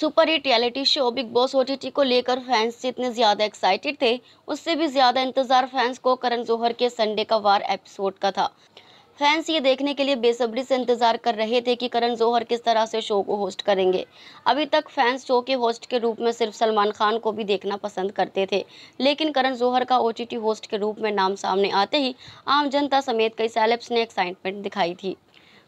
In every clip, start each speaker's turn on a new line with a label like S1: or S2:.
S1: superhit reality show Bigg Boss ओ को लेकर फैंस जितने ज़्यादा एक्साइटेड थे उससे भी ज़्यादा इंतज़ार फैंस को करण जौहर के संडे का वार एपिसोड का था फैंस ये देखने के लिए बेसब्री से इंतजार कर रहे थे कि करण जौहर किस तरह से शो को होस्ट करेंगे अभी तक फैंस शो के होस्ट के रूप में सिर्फ सलमान खान को भी देखना पसंद करते थे लेकिन करण जौहर का ओ होस्ट के रूप में नाम सामने आते ही आम जनता समेत कई सेलेब्स ने एक्साइटमेंट दिखाई थी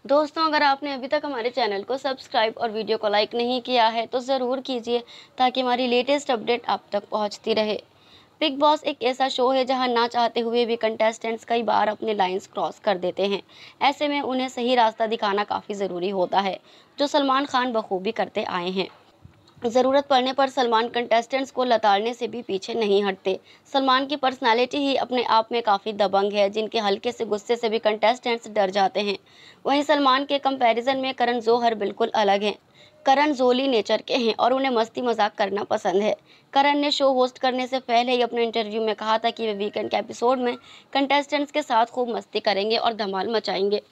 S1: दोस्तों अगर आपने अभी तक हमारे चैनल को सब्सक्राइब और वीडियो को लाइक नहीं किया है तो ज़रूर कीजिए ताकि हमारी लेटेस्ट अपडेट आप तक पहुँचती रहे बिग बॉस एक ऐसा शो है जहां ना चाहते हुए भी कंटेस्टेंट्स कई बार अपने लाइंस क्रॉस कर देते हैं ऐसे में उन्हें सही रास्ता दिखाना काफ़ी ज़रूरी होता है जो सलमान खान बखूबी करते आए हैं ज़रूरत पड़ने पर सलमान कंटेस्टेंट्स को लताड़ने से भी पीछे नहीं हटते सलमान की पर्सनालिटी ही अपने आप में काफ़ी दबंग है जिनके हल्के से गुस्से से भी कंटेस्टेंट्स डर जाते हैं वहीं सलमान के कंपैरिजन में करण जोहर बिल्कुल अलग हैं करण जोली नेचर के हैं और उन्हें मस्ती मजाक करना पसंद है करण ने शो होस्ट करने से पहले ही अपने इंटरव्यू में कहा था कि वे वीकेंड के एपिसोड में कंटेस्टेंट्स के साथ खूब मस्ती करेंगे और धमाल मचाएंगे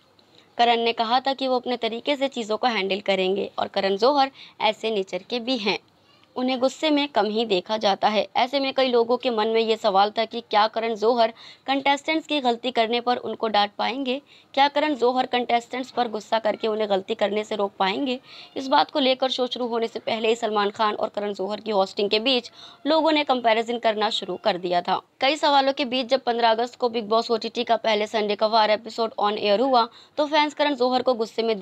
S1: करण ने कहा था कि वो अपने तरीके से चीज़ों को हैंडल करेंगे और करण जौहर ऐसे नेचर के भी हैं उन्हें गुस्से में कम ही देखा जाता है ऐसे में कई लोगों के मन में ये सवाल था कि क्या करण जोहर कंटेस्टेंट्स की गलती करने पर उनको डांट पाएंगे क्या करण जोहर कंटेस्टेंट्स पर गुस्सा करके उन्हें गलती करने से रोक पाएंगे इस बात को लेकर शो शुरू होने से पहले ही सलमान खान और करण जोहर की होस्टिंग के बीच लोगों ने कंपेरिजन करना शुरू कर दिया था कई सवालों के बीच जब पंद्रह अगस्त को बिग बॉस ओ का पहले संडे का वार एपिसोड ऑन एयर हुआ तो फैंस करण जोहर को गुस्से में